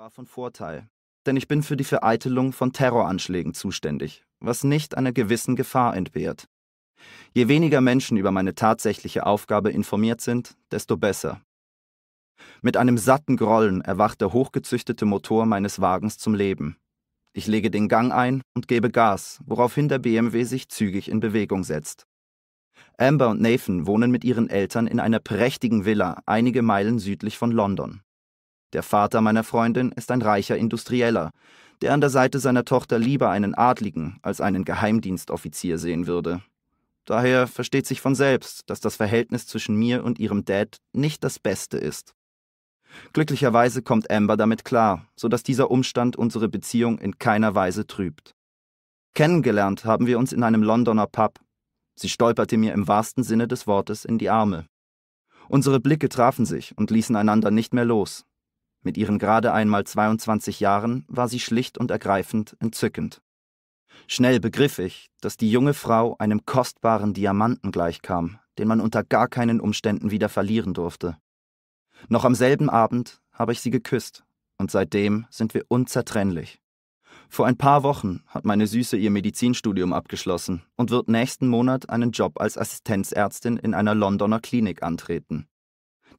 war von Vorteil, denn ich bin für die Vereitelung von Terroranschlägen zuständig, was nicht einer gewissen Gefahr entbehrt. Je weniger Menschen über meine tatsächliche Aufgabe informiert sind, desto besser. Mit einem satten Grollen erwacht der hochgezüchtete Motor meines Wagens zum Leben. Ich lege den Gang ein und gebe Gas, woraufhin der BMW sich zügig in Bewegung setzt. Amber und Nathan wohnen mit ihren Eltern in einer prächtigen Villa einige Meilen südlich von London. Der Vater meiner Freundin ist ein reicher Industrieller, der an der Seite seiner Tochter lieber einen Adligen als einen Geheimdienstoffizier sehen würde. Daher versteht sich von selbst, dass das Verhältnis zwischen mir und ihrem Dad nicht das beste ist. Glücklicherweise kommt Amber damit klar, sodass dieser Umstand unsere Beziehung in keiner Weise trübt. Kennengelernt haben wir uns in einem Londoner Pub. Sie stolperte mir im wahrsten Sinne des Wortes in die Arme. Unsere Blicke trafen sich und ließen einander nicht mehr los, mit ihren gerade einmal 22 Jahren war sie schlicht und ergreifend entzückend. Schnell begriff ich, dass die junge Frau einem kostbaren Diamanten gleichkam, den man unter gar keinen Umständen wieder verlieren durfte. Noch am selben Abend habe ich sie geküsst, und seitdem sind wir unzertrennlich. Vor ein paar Wochen hat meine Süße ihr Medizinstudium abgeschlossen und wird nächsten Monat einen Job als Assistenzärztin in einer Londoner Klinik antreten.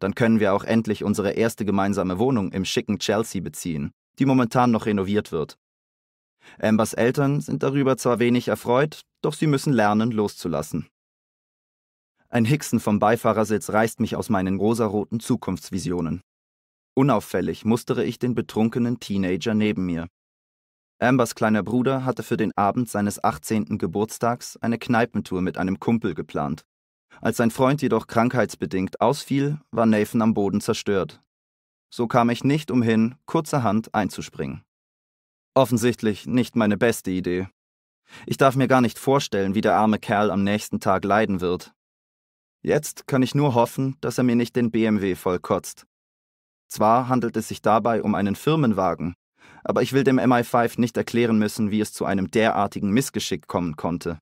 Dann können wir auch endlich unsere erste gemeinsame Wohnung im schicken Chelsea beziehen, die momentan noch renoviert wird. Ambers Eltern sind darüber zwar wenig erfreut, doch sie müssen lernen, loszulassen. Ein Hicksen vom Beifahrersitz reißt mich aus meinen rosaroten Zukunftsvisionen. Unauffällig mustere ich den betrunkenen Teenager neben mir. Ambers kleiner Bruder hatte für den Abend seines 18. Geburtstags eine Kneipentour mit einem Kumpel geplant. Als sein Freund jedoch krankheitsbedingt ausfiel, war Nathan am Boden zerstört. So kam ich nicht umhin, kurzerhand einzuspringen. Offensichtlich nicht meine beste Idee. Ich darf mir gar nicht vorstellen, wie der arme Kerl am nächsten Tag leiden wird. Jetzt kann ich nur hoffen, dass er mir nicht den BMW vollkotzt. Zwar handelt es sich dabei um einen Firmenwagen, aber ich will dem MI5 nicht erklären müssen, wie es zu einem derartigen Missgeschick kommen konnte.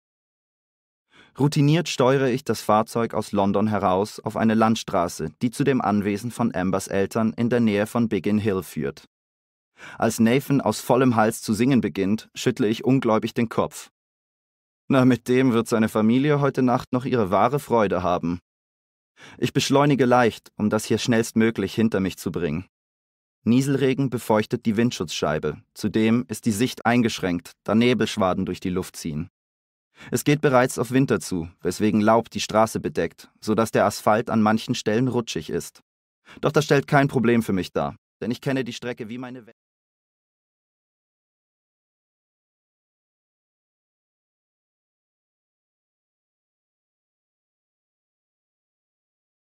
Routiniert steuere ich das Fahrzeug aus London heraus auf eine Landstraße, die zu dem Anwesen von Ambers Eltern in der Nähe von Biggin Hill führt. Als Nathan aus vollem Hals zu singen beginnt, schüttle ich ungläubig den Kopf. Na, mit dem wird seine Familie heute Nacht noch ihre wahre Freude haben. Ich beschleunige leicht, um das hier schnellstmöglich hinter mich zu bringen. Nieselregen befeuchtet die Windschutzscheibe, zudem ist die Sicht eingeschränkt, da Nebelschwaden durch die Luft ziehen. Es geht bereits auf Winter zu, weswegen Laub die Straße bedeckt, sodass der Asphalt an manchen Stellen rutschig ist. Doch das stellt kein Problem für mich dar, denn ich kenne die Strecke wie meine Welt.